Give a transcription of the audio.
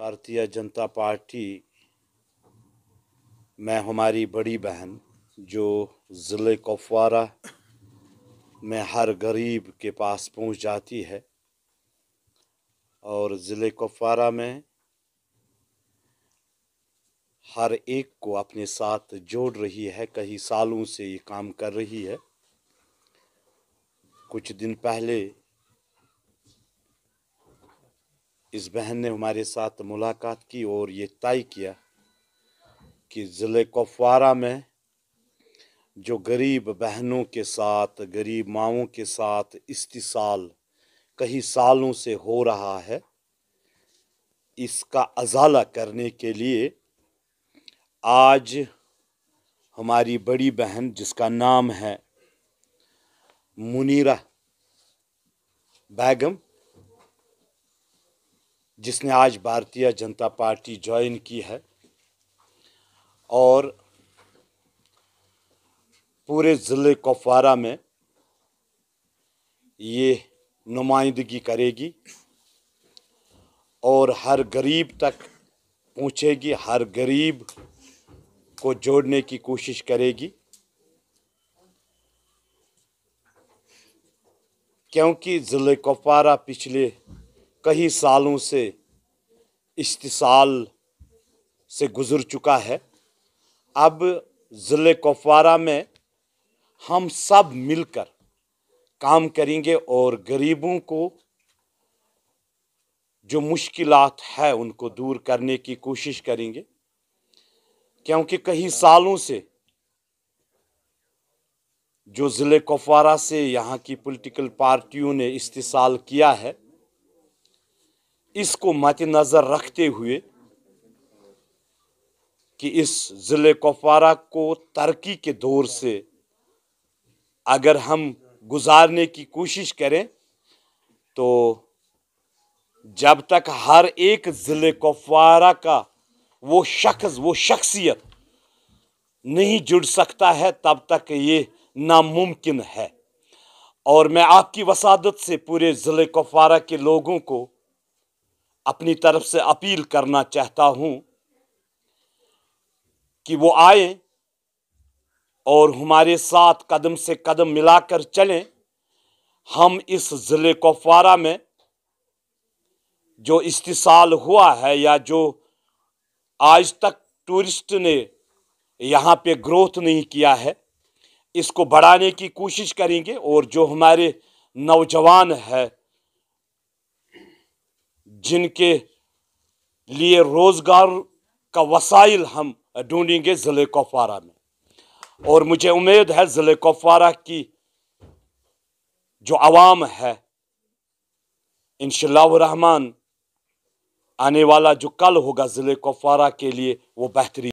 भारतीय जनता पार्टी में हमारी बड़ी बहन जो ज़िले कुपवारा में हर गरीब के पास पहुंच जाती है और ज़िले कुपवारा में हर एक को अपने साथ जोड़ रही है कई सालों से ये काम कर रही है कुछ दिन पहले इस बहन ने हमारे साथ मुलाकात की और ये तय किया कि ज़िले कुपवारा में जो गरीब बहनों के साथ गरीब माओं के साथ इस्तिसाल कई सालों से हो रहा है इसका अजाला करने के लिए आज हमारी बड़ी बहन जिसका नाम है मुनीरा बैगम जिसने आज भारतीय जनता पार्टी ज्वाइन की है और पूरे ज़िले कुपवारा में ये नुमाइंदगी करेगी और हर गरीब तक पहुँचेगी हर गरीब को जोड़ने की कोशिश करेगी क्योंकि ज़िले कुपवारा पिछले कई सालों से इस्तेसाल से गुज़र चुका है अब ज़िले कुपवारा में हम सब मिलकर काम करेंगे और गरीबों को जो मुश्किलात है उनको दूर करने की कोशिश करेंगे क्योंकि कई सालों से जो ज़िले कुपवारा से यहाँ की पॉलिटिकल पार्टियों ने इस्तेसाल किया है इसको मद्देनजर रखते हुए कि इस ज़िले कुपवारा को तरक्की के दौर से अगर हम गुजारने की कोशिश करें तो जब तक हर एक ज़िले कुपवारा का वो शख्स वो शख्सियत नहीं जुड़ सकता है तब तक ये नामुमकिन है और मैं आपकी वसादत से पूरे ज़िले कुपवारा के लोगों को अपनी तरफ से अपील करना चाहता हूं कि वो आए और हमारे साथ कदम से कदम मिलाकर चलें हम इस ज़िले कुपवारा में जो इस्तीसाल हुआ है या जो आज तक टूरिस्ट ने यहाँ पे ग्रोथ नहीं किया है इसको बढ़ाने की कोशिश करेंगे और जो हमारे नौजवान है जिनके लिए रोज़गार का वसाइल हम ढूंढेंगे ज़िले कुपवारा में और मुझे उम्मीद है ज़िले कुपवारा की जो आवाम है इन रहमान आने वाला जो कल होगा ज़िले कुपवारा के लिए वो बेहतरीन